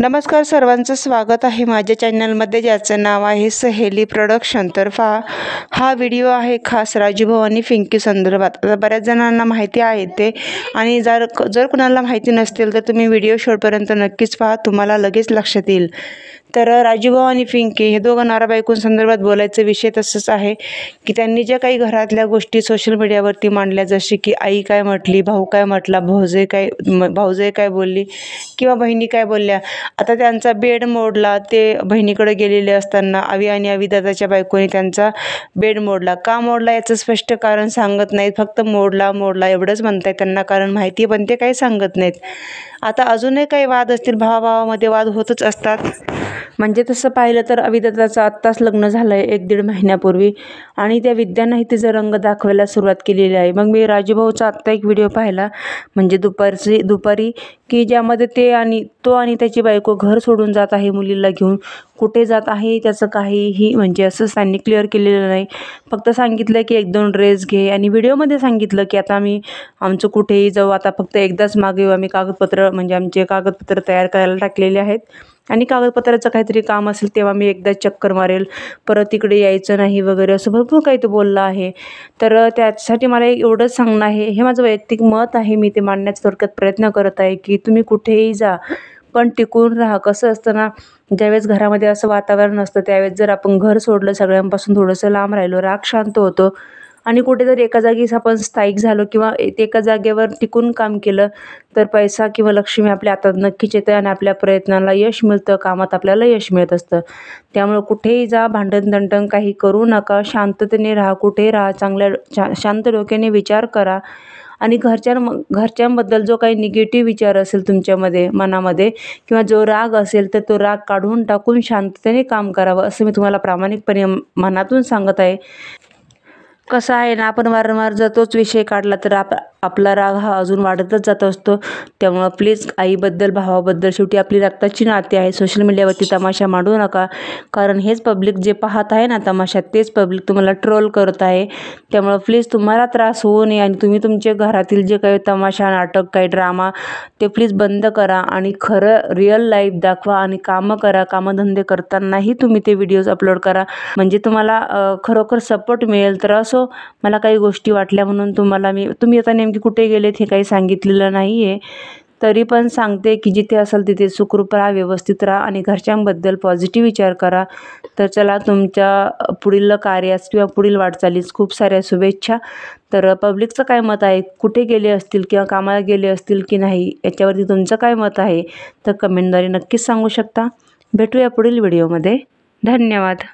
नमस्कार सर्वांचं स्वागत आहे माझ्या चॅनलमध्ये ज्याचं नाव आहे सहेली प्रोडक्शन तर पहा हा व्हिडिओ आहे खास राजूभाऊ आणि फिंकी संदर्भात आता बऱ्याच जणांना माहिती आहे ते आणि जर जर कुणाला माहिती नसतील तर तुम्ही व्हिडिओ शेवटपर्यंत नक्कीच पहा तुम्हाला लगेच लक्षात येईल तर राजूभाऊ आणि फिंके हे दोघं नारा बायकून संदर्भात बोलायचा विषय तसंच आहे की त्यांनी ज्या काही घरातल्या गोष्टी सोशल मीडियावरती मांडल्या जसे की आई काय म्हटली भाऊ काय म्हटला भाऊजे काय भाऊजे काय बोलली किंवा बहिणी काय बोलल्या आता त्यांचा बेड मोडला ते बहिणीकडे गेलेले असताना आवी आणि आवी दादाच्या बायकोने त्यांचा बेड मोडला का मोडला याचं स्पष्ट कारण सांगत नाहीत फक्त मोडला मोडला एवढंच म्हणत त्यांना कारण माहिती पण ते काही सांगत नाहीत आता अजूनही काही वाद असतील भावाभावामध्ये वाद होतच असतात म्हणजे तसं पाहिलं तर अविदत्ताचं आत्ताच लग्न झालं आहे एक दीड महिन्यापूर्वी आणि त्या विद्यानंही तिचं रंग दाखवायला सुरुवात केलेली आहे मग मी राजूभाऊचा आत्ता एक व्हिडिओ पाहिला म्हणजे दुपारची दुपारी की ज्यामध्ये ते आणि तो आणि त्याची बायको घर सोडून जात आहे मुलीला घेऊन कुठे जात आहे त्याचं काहीही म्हणजे असं त्यांनी क्लिअर केलेलं नाही फक्त सांगितलं की एक दोन ड्रेस घे आणि व्हिडिओमध्ये सांगितलं की आता आम्ही आमचं कुठेही जाऊ आता फक्त एकदाच मागे आम्ही कागदपत्र म्हणजे आमचे कागदपत्र तयार करायला टाकलेले आहेत आणि कागदपत्राचं काहीतरी काम असेल तेव्हा मी एकदा चक्कर मारेल परत इकडे यायचं नाही वगैरे असं भरपूर काही तो बोलला आहे तर त्यासाठी मला एवढंच सांगणं आहे हे माझं वैयक्तिक मत आहे मी ते मांडण्याचा थोडक्यात प्रयत्न करत आहे की तुम्ही कुठेही जा पण टिकून राहा कसं असतं ना ज्यावेळेस घरामध्ये असं वातावरण असतं त्यावेळेस जर आपण घर सोडलं सगळ्यांपासून थोडंसं लांब राहिलो राग शांत होतो आणि कुठेतरी एका जागीच आपण स्थायिक झालो किंवा एका जागेवर टिकून काम केलं तर पैसा किंवा लक्ष्मी आपल्या हातात नक्कीच येते आणि आपल्या प्रयत्नाला यश मिळतं कामात आपल्याला यश मिळत असतं त्यामुळं कुठेही जा भांडण दंडण काही करू नका शांततेने राहा कुठे राहा चांगल्या शांत डोक्याने विचार करा आणि घरच्यां घरच्यांबद्दल जो काही निगेटिव्ह विचार असेल तुमच्यामध्ये मनामध्ये किंवा जो राग असेल तर तो राग काढून टाकून शांततेने काम करावं असं मी तुम्हाला प्रामाणिकपणे मनातून सांगत आहे कसं आहे ना आपण वारंवार जर तोच विषय काढला तर आप आपला राग हा अजून वाढतच जात असतो त्यामुळं प्लीज आईबद्दल भावाबद्दल शेवटी आपली रक्ताची नाते आहे सोशल मीडियावरती तमाशा मांडू नका कारण हेच पब्लिक जे पाहत आहे ना तमाशा तेच पब्लिक तुम्हाला ट्रोल करत आहे त्यामुळं प्लीज तुम्हाला त्रास होऊ नये आणि तुम्ही तुमचे घरातील जे काही तमाशा नाटक काही ड्रामा ते प्लीज बंद करा आणि खरं रिअल लाईफ दाखवा आणि कामं करा कामधंदे करतानाही तुम्ही ते व्हिडिओज अपलोड करा म्हणजे तुम्हाला खरोखर सपोर्ट मिळेल तर असो मला काही गोष्टी वाटल्या म्हणून तुम्हाला मी तुम्ही आता नेमकी की कुठे गेलेत हे काही सांगितलेलं नाही आहे तरी पण सांगते की जिथे असाल तिथे सुखरूप राहा व्यवस्थित राहा आणि घरच्यांबद्दल पॉझिटिव्ह विचार करा तर चला तुमच्या पुढील कार्यास किंवा पुढील वाटचालीस खूप साऱ्या शुभेच्छा तर पब्लिकचं काय मत आहे कुठे गेले असतील किंवा कामाला गेले असतील की नाही याच्यावरती तुमचं काय मत आहे तर कमेंटद्वारे नक्कीच सांगू शकता भेटूया पुढील व्हिडिओमध्ये धन्यवाद